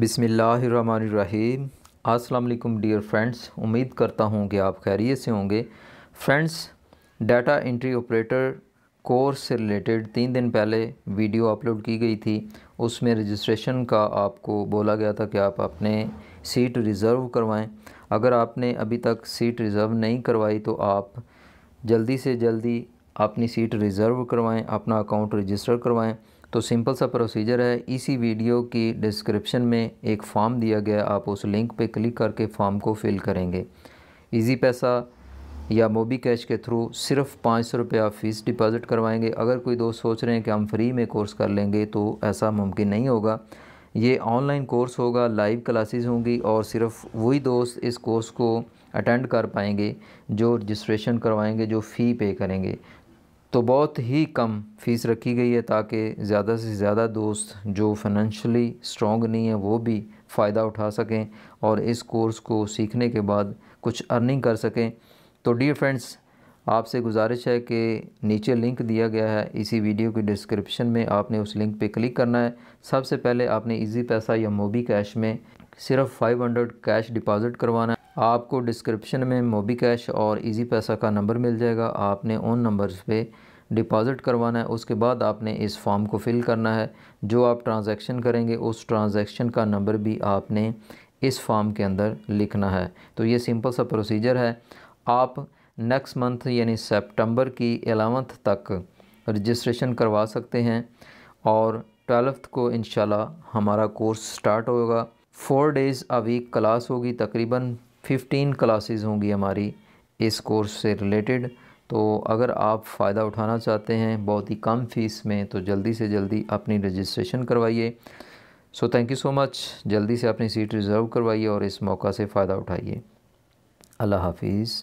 बिसमीम् अस्सलाम dear friends उम्मीद करता हूँ कि आप खैरियत से होंगे friends data entry operator course से रिलेटेड तीन दिन पहले वीडियो अपलोड की गई थी उसमें रजिस्ट्रेशन का आपको बोला गया था कि आप अपने सीट रिज़र्व करवाएं अगर आपने अभी तक सीट रिज़र्व नहीं करवाई तो आप जल्दी से जल्दी अपनी सीट रिज़र्व करवाएं अपना अकाउंट रजिस्टर करवाएं तो सिंपल सा प्रोसीजर है इसी वीडियो की डिस्क्रिप्शन में एक फॉर्म दिया गया आप उस लिंक पे क्लिक करके फॉर्म को फिल करेंगे इजी पैसा या मोबी कैश के थ्रू सिर्फ पाँच सौ रुपये आप फ़ीस डिपॉज़िट करवाएंगे अगर कोई दोस्त सोच रहे हैं कि हम फ्री में कोर्स कर लेंगे तो ऐसा मुमकिन नहीं होगा ये ऑनलाइन कोर्स होगा लाइव क्लासेस होंगी और सिर्फ वही दोस्त इस कोर्स को अटेंड कर पाएंगे जो रजिस्ट्रेशन करवाएंगे जो फ़ी पे करेंगे तो बहुत ही कम फ़ीस रखी गई है ताकि ज़्यादा से ज़्यादा दोस्त जो फाइनेंशली स्ट्रॉन्ग नहीं है वो भी फ़ायदा उठा सकें और इस कोर्स को सीखने के बाद कुछ अर्निंग कर सकें तो डियर फ्रेंड्स आपसे गुजारिश है कि नीचे लिंक दिया गया है इसी वीडियो की डिस्क्रिप्शन में आपने उस लिंक पे क्लिक करना है सबसे पहले आपने इजी पैसा या मोबी कैश में सिर्फ 500 कैश डिपॉजिट करवाना है आपको डिस्क्रिप्शन में मोबी कैश और इजी पैसा का नंबर मिल जाएगा आपने उन नंबर्स पे डिपॉज़िट करवाना है उसके बाद आपने इस फॉर्म को फिल करना है जो आप ट्रांजैक्शन करेंगे उस ट्रांजैक्शन का नंबर भी आपने इस फॉर्म के अंदर लिखना है तो ये सिंपल सा प्रोसीजर है आप नेक्स्ट मंथ यानी सेप्टंबर की एलेवंथ तक रजिस्ट्रेशन करवा सकते हैं और ट्वेल्थ को इनशाला हमारा कोर्स स्टार्ट होगा four days a week class होगी तकरीबन फिफ्टीन क्लासेस होंगी हमारी इस कोर्स से रिलेटेड तो अगर आप फ़ायदा उठाना चाहते हैं बहुत ही कम फ़ीस में तो जल्दी से जल्दी अपनी रजिस्ट्रेशन करवाइए so thank you so much जल्दी से अपनी सीट रिज़र्व करवाइए और इस मौका से फ़ायदा उठाइए अल्लाह हाफिज़